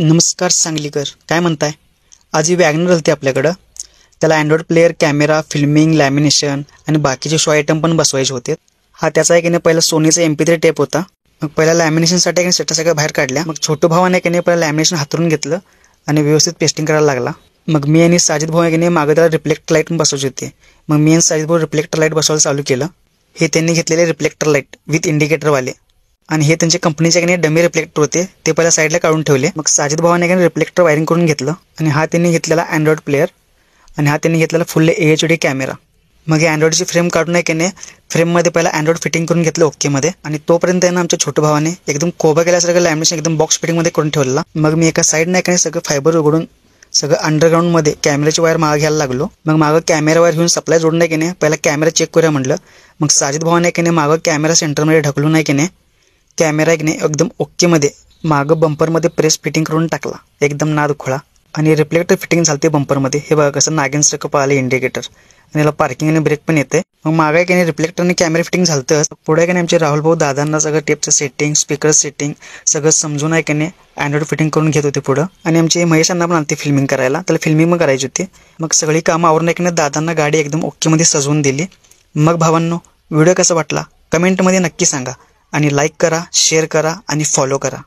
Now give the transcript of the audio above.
नमस्कार सांगलीकर काय म्हणताय आज ही वॅगनर होती आपल्याकडं त्याला android player camera filming lamination आणि बाकीचे शो आयटम पण बसवायचे होते हा त्याचा एक पहिला सोनीचा एम पी थ्री टेप होता मग पहिला लॅमिनेशनसाठी एक सेटा सगळ्या बाहेर काढल्या मग छोटू भावाने एकाने पहिला लॅमिनेशन हातरून घेतलं आणि व्यवस्थित पेस्टिंग करायला लागला मग मी आणि साजिद भाऊ एकाने मागे त्याला रिफ्लेक्टर लाईट पण बसवायची होती मग मी आणि साजिद भाऊ रिफ्लेक्टर लाईट बसवायला चालू केलं हे त्यांनी घेतलेले रिफ्लेक्टर लाईट विथ इंडिकेटरवाले आणि हे त्यांच्या कंपनीचे काही डमी रिफ्लेक्टर होते ते पहिल्या साईडला काढून ठेवले मग साजिद भावाने काही रिफ्लेक्टर वायरिंग करून घेतलं आणि हा त्यांनी घेतलेला अँड्रॉइड प्लेअर आणि हा त्यांनी घेतलेला full A H D camera मग हे अँड्रॉइडची फ्रेम काढून एकेने फ्रेममध्ये पहिला अँड्रॉइड फिटिंग करून घेतलं ओकेमध्ये आणि तोपर्यंत आहे ना आमच्या छोट्या भावाने एकदम कोबा केल्यासारखं लॅमिनेशन एकदम बॉक्स फिटिंगमध्ये करून ठेवला मग मी एका साईडने एकाने सगळं फायबर उघडून सगळं अंडरग्राऊंडमध्ये कॅमेऱ्याची वायर मागं घ्यायला लागलो मग मागं कॅमेरा वायर घेऊन सप्लाय जोडून नाही की नाही पहिला कॅमेरा चेक करूया म्हटलं मग साजिद भावाने की नाही मागं कॅमेरा सेंटरमध्ये ढकलून नाही की नाही कॅमेरा एकने एकदम ओकेमध्ये मागं बंपरमध्ये प्रेस फिटिंग करून टाकला एकदम नाद खोळा आणि रिफ्लेक्टर फिटिंग झालं ते बंपरमध्ये हे बघा कसं नागिनसारखं पाहिलं इंडिकेटर आणि याला पार्किंग आणि ब्रेक पण येते मग मागा एक रिफ्लेक्टर आणि कॅमेरा फिटिंग झालं पुढे की आमचे राहुल भाऊ दादांना सगळं टेपचं सेटिंग स्पीकर सेटिंग सगळं समजून आहे की अँड्रॉइड फिटिंग करून घेत होते पुढं आणि आमचे महेशांना पण आणते फिल्मिंग करायला त्याला फिल्मिंग मग करायची होती मग सगळी कामं आवरून आहे दादांना गाडी एकदम मध्ये सजवून दिली मग भावांनो व्हिडिओ कसा वाटला कमेंटमध्ये नक्की सांगा आणि लाईक करा शेअर करा आणि फॉलो करा